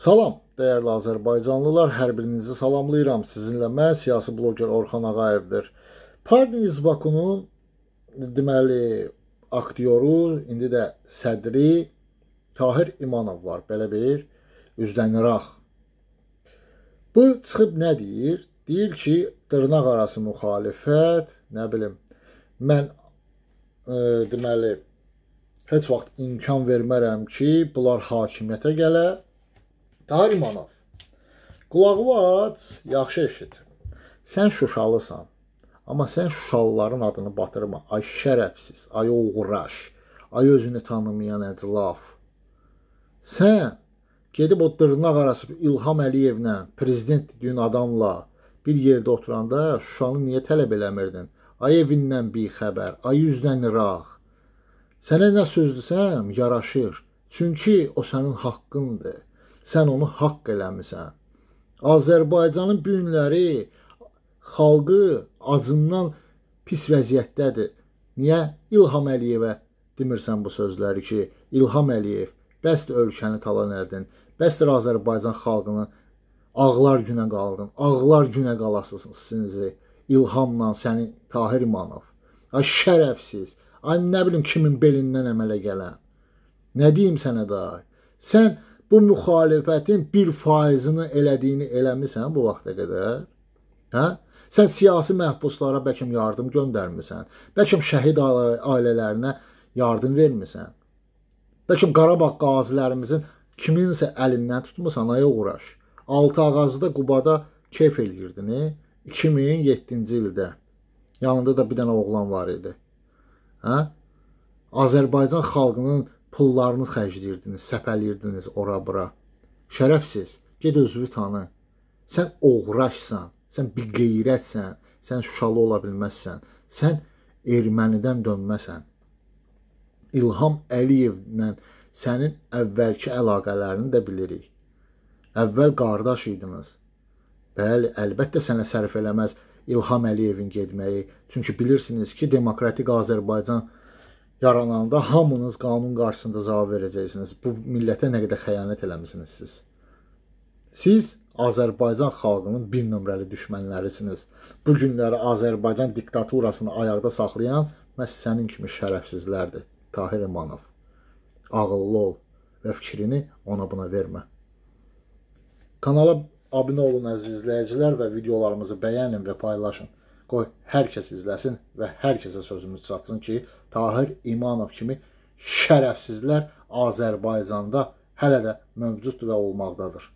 Salam, dəyərli Azərbaycanlılar, hər birinizi salamlayıram. Sizinlə mən siyasi bloger Orxan Ağayevdir. Pardin İzbakunun deməli aktyoru, indi də sədri Tahir İmanov var, belə bir üzdən iraq. Bu çıxıb nə deyir? Deyir ki, dırnaq arası müxalifət, nə bilim, mən e, deməli heç vaxt imkan vermərəm ki, bunlar hakimiyyətə gələ Tahir İmanov, qulağını aç, yaxşı eşit. Sən Şuşalısan, amma sən Şuşalıların adını batırma. Ay şərəfsiz, ay uğraş, ay özünü tanımayan əclaf. Sən gedib o dırnaq arası İlham Əliyevlə, prezident dediyin adamla bir yerdə oturanda Şuşanı niyə tələb eləmirdin? Ay evindən bixəbər, ay yüzdən iraq. Sənə nə sözdüsəm yaraşır. Çünki o sənin haqqındır sən onu haqq eləmisən. Azərbaycanın bu günləri xalqı acından pis vəziyyətdədir. Niyə İlham Əliyevə demirsən bu sözləri ki, İlham Əliyev bəsdir ölkəni talan edin, bəsdir Azərbaycan xalqını ağlar günə qaldın, ağlar günə qalasısınız sizi ilhamla səni Tahir İmanov. Ay şərəfsiz, ay nə bilim kimin belindən əmələ gələn. Nə deyim sənə da? Sən bu müxalifətin 1%-ni elədiyini eləmisən bu vaxta qədər? Hə? Sən siyasi məhbuslara bəlkəm yardım göndərmirsən, bəlkəm şəhid ailələrinə yardım vermirsən. Bəlkəm Qarabağ qazilərimizin kiminsə əlindən tutmusan, aya uğraş. Altı ağacda Qubada keyf eləyirdin, 2007-ci e? ildə. Yanında da bir dənə oğlan var idi. Hə? Azərbaycan xalqının pullarını xərcləyirdiniz, səpələyirdiniz ora-bura. Şərəfsiz, ged özünü tanı. Sən oğraşsan, sən bir qeyrətsən, sən şuşalı ola bilməzsən. Sən ermənidən dönməsən. İlham Əliyevlə sənin əvvəlki əlaqələrini də bilirik. Əvvəl qardaş idiniz. Bəli, əlbəttə sənə sərf eləməz İlham Əliyevin getməyi. Çünki bilirsiniz ki, demokratik Azərbaycan yarananda hamınız qanun qarşısında cavab verəcəksiniz. Bu millətə nə qədər xəyanət eləmisiniz siz. Siz Azərbaycan xalqının bir nömrəli düşmənlərisiniz. Bu günləri Azərbaycan diktaturasını ayaqda saxlayan məhz sənin kimi şərəfsizlərdir. Tahir İmanov. Ağıllı ol və fikrini ona buna vermə. Kanala abunə olun əziz izləyicilər və videolarımızı bəyənin və paylaşın qoy hər kəs izləsin və hər kəsə sözümüz çatsın ki, Tahir İmanov kimi şərəfsizlər Azərbaycanda hələ də mövcuddur və olmaqdadır.